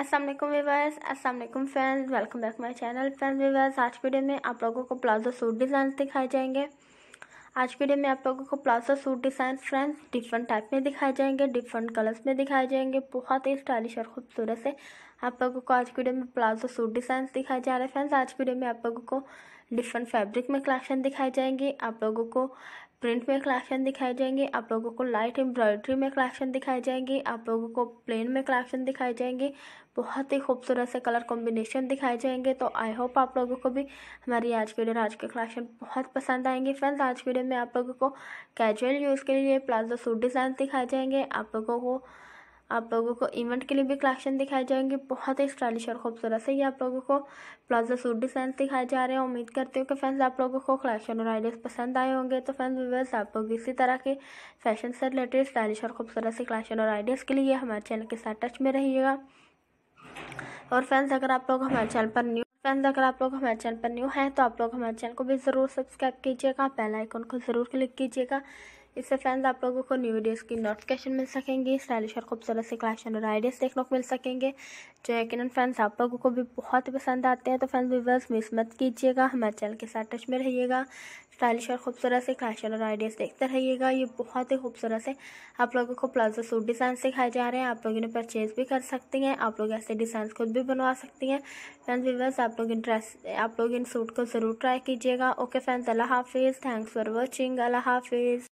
अस्सलाम वालेकुम व्यूवर्स अस्सलाम वालेकुम friends welcome back my channel friends viewers आज की वीडियो में आप लोगों को प्लाजो सूट डिज़ाइन दिखाए जाएंगे आज की वीडियो में आप लोगों को palazzo suit design friends different type में दिखाए जाएंगे डिफरेंट कलर्स में दिखाए जाएंगे बहुत ही स्टाइलिश और खूबसूरत से आप लोगों को आज की वीडियो में प्लाजो सूट डिज़ाइन दिखाए जा रहे हैं फ्रेंड्स आज की वीडियो में आप लोगों को डिफरेंट फैब्रिक में कलेक्शन दिखाई जाएंगे आप लोगों को प्रिंट में कलेक्शन दिखाए जाएंगे आप लोगों को लाइट एम्ब्रॉयड्री में कलेक्शन दिखाए जाएंगे आप लोगों को प्लेन में कलेक्शन दिखाए जाएंगे बहुत ही खूबसूरत से कलर कॉम्बिनेशन दिखाए जाएंगे तो आई होप आप लोगों को भी हमारी आज वीडियो आज के कलेक्शन बहुत पसंद आएंगे फ्रेंड्स आज वीडियो में आप लोगों को कैजुअल यूज़ के लिए प्लाजो सूट डिज़ाइन दिखाए जाएंगे आप लोगों को आप लोगों को इवेंट के लिए भी कलेक्शन दिखाए जाएंगे बहुत ही स्टाइलिश और खूबसूरत से ये आप लोगों को प्लाजो सूट डिज़ाइन दिखाए जा रहे हैं उम्मीद करती हूँ कि फ्रेंड्स आप लोगों को कलेक्शन और आइडियाज़ पसंद आए होंगे तो फ्रेंड्स व्यूवर्स आप लोग इसी तरह के फैशन से रिलेटेड स्टाइलिश और खूबसूरत से कलेक्शन और आइडियाज़ के लिए हमारे चैनल के साथ टच में रहिएगा और फ्रेंड्स अगर आप लोग हमारे चैनल पर न्यू फ्रेंड्स अगर आप लोग हमारे चैनल पर न्यू हैं तो आप लोग हमारे चैनल को भी ज़रूर सब्सक्राइब कीजिएगा बेल आइकन को ज़रूर क्लिक कीजिएगा इससे फैंस आप लोगों को न्यू वीडियोज़ की नोटिफिकेशन मिल सकेंगी स्टाइलिश और खूबसूरत से कलेक्शन और आइडियाज़ देखने को मिल सकेंगे जो यकीन फैंस आप लोगों को भी बहुत ही पसंद आते हैं तो फैंस व्यूवर्स मिस मत कीजिएगा हमारे चैनल के साथ टच में रहिएगा स्टाइलिश और खूबसूरत से कलेक्शन और आइडियाज़ देखते रहिएगा ये बहुत ही खूबसूरत से आप लोगों को प्लाजो सूट डिज़ाइन सिखाए जा रहे हैं आप लोग इन्हें परचेज़ भी कर सकती हैं आप लोग ऐसे डिज़ाइन खुद भी बनवा सकती हैं फैंस व्यूवर्स आप लोग इन ड्रेस आप लोग इन सूट को ज़रूर ट्राई कीजिएगा ओके फैंस अल्लाह हाफिज़ थैंक्स फॉर वॉचिंग अल्लाह हाफिज़